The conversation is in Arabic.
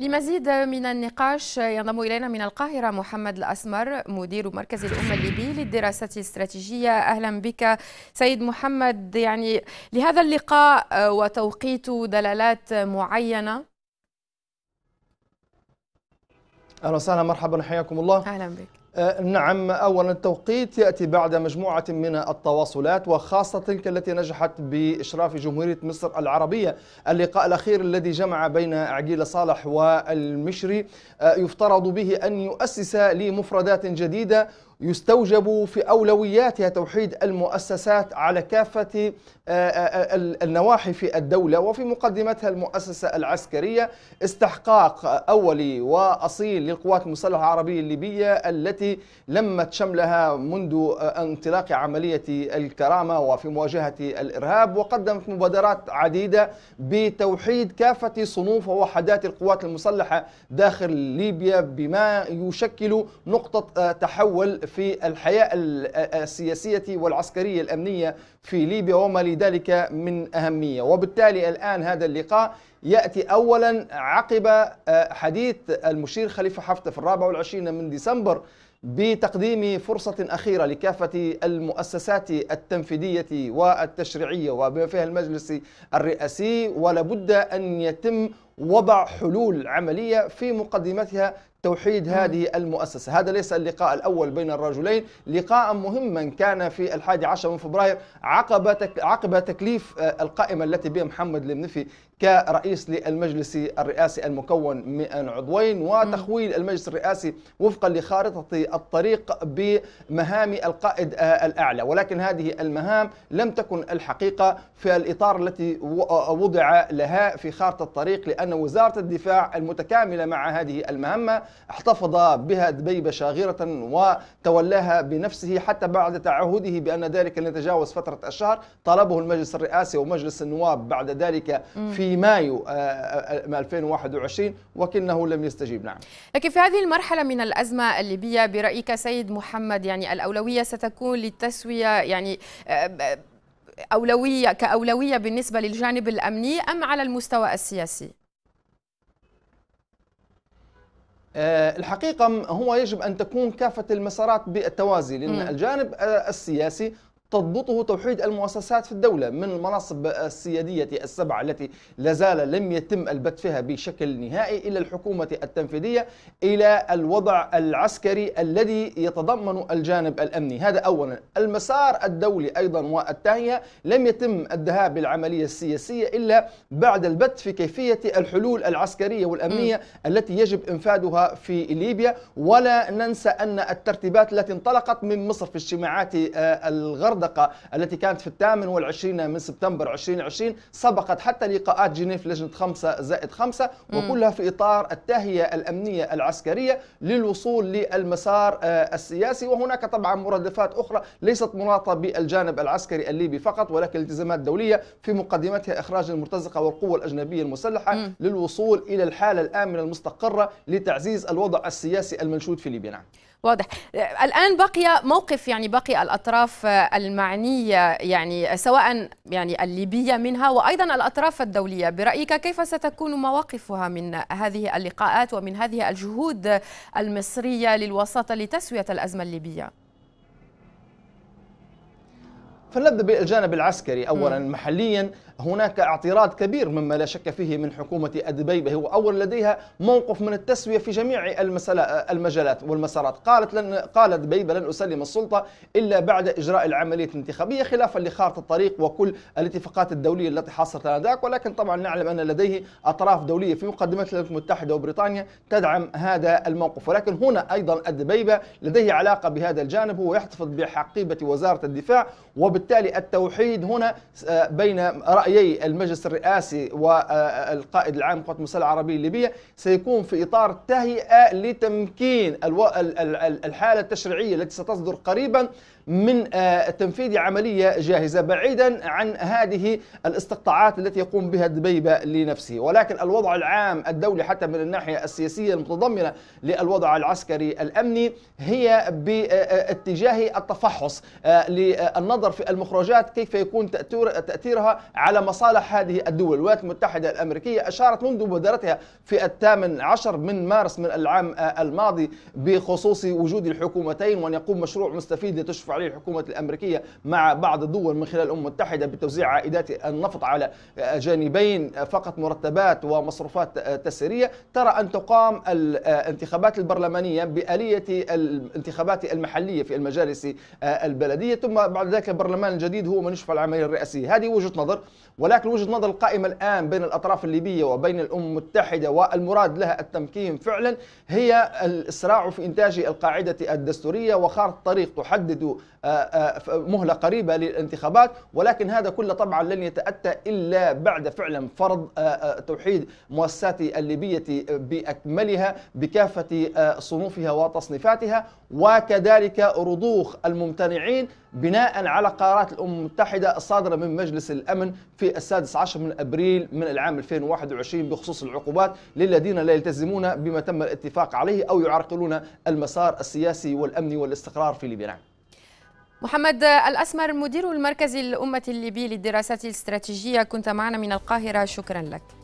لمزيد من النقاش ينضم إلينا من القاهرة محمد الأسمر مدير مركز الأمة الليبي للدراسات الاستراتيجية أهلا بك سيد محمد يعني لهذا اللقاء آه، وتوقيته دلالات معينة أهلا وسهلا مرحبا حياكم الله أهلا بك آه، نعم أولا التوقيت يأتي بعد مجموعة من التواصلات وخاصة تلك التي نجحت بإشراف جمهورية مصر العربية اللقاء الأخير الذي جمع بين عقيل صالح والمشري آه، يفترض به أن يؤسس لمفردات جديدة يستوجب في أولوياتها توحيد المؤسسات على كافة آه، آه، النواحي في الدولة وفي مقدمتها المؤسسة العسكرية استحقاق أولي وأصيل للقوات المسلحة العربية الليبية التي لمت شملها منذ آه، انطلاق عملية الكرامة وفي مواجهة الإرهاب وقدمت مبادرات عديدة بتوحيد كافة صنوف ووحدات القوات المسلحة داخل ليبيا بما يشكل نقطة تحول في الحياة السياسية والعسكرية الأمنية في ليبيا وما لذلك من أهمية وبالتالي الآن هذا اللقاء يأتي أولا عقب آه، حديث المشير خليفة حفتر في الرابع والعشرين من ديسمبر بتقديم فرصة أخيرة لكافة المؤسسات التنفيذية والتشريعية وبما فيها المجلس الرئاسي ولابد أن يتم وضع حلول عملية في مقدمتها توحيد هذه المؤسسة هذا ليس اللقاء الأول بين الرجلين لقاء مهما كان في الحادي عشر من فبراير عقب تكليف آه، القائمة التي بها محمد المنفي كرئيس للمجلس الرئاسي المكون من عضوين وتخويل المجلس الرئاسي وفقا لخارطة الطريق بمهام القائد الأعلى ولكن هذه المهام لم تكن الحقيقة في الإطار التي وضع لها في خارطة الطريق لأن وزارة الدفاع المتكاملة مع هذه المهمة احتفظ بها دبيبة شاغرة وتولاها بنفسه حتى بعد تعهده بأن ذلك لن يتجاوز فترة الشهر طلبه المجلس الرئاسي ومجلس النواب بعد ذلك في في مايو 2021 آه، آه، آه، وكنه لم يستجيب نعم لكن في هذه المرحلة من الأزمة الليبية برأيك سيد محمد يعني الأولوية ستكون للتسوية يعني أولوية كأولوية بالنسبة للجانب الأمني أم على المستوى السياسي؟ الحقيقة هو يجب أن تكون كافة المسارات بالتوازي لأن الجانب السياسي تضبطه توحيد المؤسسات في الدولة من المناصب السيادية السبعة التي لازال لم يتم البت فيها بشكل نهائي إلى الحكومة التنفيذية إلى الوضع العسكري الذي يتضمن الجانب الأمني هذا أولا المسار الدولي أيضا والتهيئة لم يتم الذهاب بالعملية السياسية إلا بعد البت في كيفية الحلول العسكرية والأمنية م. التي يجب إنفاذها في ليبيا ولا ننسى أن الترتيبات التي انطلقت من مصر في اجتماعات آه، الغرب الخندقة التي كانت في الثامن والعشرين من سبتمبر 2020 سبقت حتى لقاءات جنيف لجنة خمسة زائد خمسة وكلها في إطار التهيئة الأمنية العسكرية للوصول للمسار آه، السياسي وهناك طبعا مرادفات أخرى ليست مناطة بالجانب العسكري الليبي فقط ولكن التزامات دولية في مقدمتها إخراج المرتزقة والقوة الأجنبية المسلحة م. للوصول إلى الحالة الآمنة المستقرة لتعزيز الوضع السياسي المنشود في ليبيا نعم. واضح آه، الآن بقي موقف يعني بقي الأطراف الم... آه، المعنيه يعني سواء يعني الليبيه منها وايضا الاطراف الدوليه برايك كيف ستكون مواقفها من هذه اللقاءات ومن هذه الجهود المصريه للوساطه لتسويه الازمه الليبيه فلنبدا بالجانب العسكري اولا م. محليا هناك اعتراض كبير مما لا شك فيه من حكومه ادبيبه اول لديها موقف من التسويه في جميع المجالات والمسارات قالت لن قالت دبيبه لن اسلم السلطه الا بعد اجراء العمليه الانتخابيه خلافا لخارطه الطريق وكل الاتفاقات الدوليه التي حصلت انذاك ولكن طبعا نعلم ان لديه اطراف دوليه في مقدمه الولايات المتحده وبريطانيا تدعم هذا الموقف ولكن هنا ايضا الدبيبه لديه علاقه بهذا الجانب هو يحتفظ بحقيبه وزاره الدفاع وب وبالتالي التوحيد هنا آه، بين رأيي المجلس الرئاسي والقائد آه، آه، العام للقوات المسلحة العربية الليبية سيكون في إطار تهيئة لتمكين الحالة التشريعية التي ستصدر قريبا من تنفيذ عملية جاهزة بعيدا عن هذه الاستقطاعات التي يقوم بها دبيبة لنفسه ولكن الوضع العام الدولي حتى من الناحية السياسية المتضمنة للوضع العسكري الأمني هي باتجاه التفحص للنظر في المخرجات كيف يكون تأثير تأثيرها على مصالح هذه الدول الولايات المتحدة الأمريكية أشارت منذ بدرتها في الثامن عشر من مارس من العام آه، الماضي بخصوص وجود الحكومتين وأن يقوم مشروع مستفيد لتشرف عليه الحكومة الأمريكية مع بعض الدول من خلال الأمم المتحدة بتوزيع عائدات النفط على آه، جانبين آه، فقط مرتبات ومصروفات تسعيرية ترى أن تقام الانتخابات البرلمانية بآلية الانتخابات المحلية في المجالس البلدية ثم بعد ذلك البرلمان البرلمان الجديد هو من يشفع العمليه الرئاسيه هذه وجهه نظر ولكن وجهه نظر القائمه الان بين الاطراف الليبيه وبين الامم المتحده والمراد لها التمكين فعلا هي الاسراع في انتاج القاعده الدستوريه وخارطه طريق تحدد آه، آه، مهله قريبه للانتخابات ولكن هذا كله طبعا لن يتاتى الا بعد فعلا فرض آه، توحيد مؤسسات الليبيه باكملها بكافه صنوفها وتصنيفاتها وكذلك رضوخ الممتنعين بناء على قرارات الامم المتحده الصادره من مجلس الامن في السادس عشر من ابريل من العام 2021 بخصوص العقوبات للذين لا يلتزمون بما تم الاتفاق عليه او يعرقلون المسار السياسي والامني والاستقرار في ليبيا. نعم. محمد الاسمر مدير المركز الامه الليبي للدراسات الاستراتيجيه كنت معنا من القاهره شكرا لك.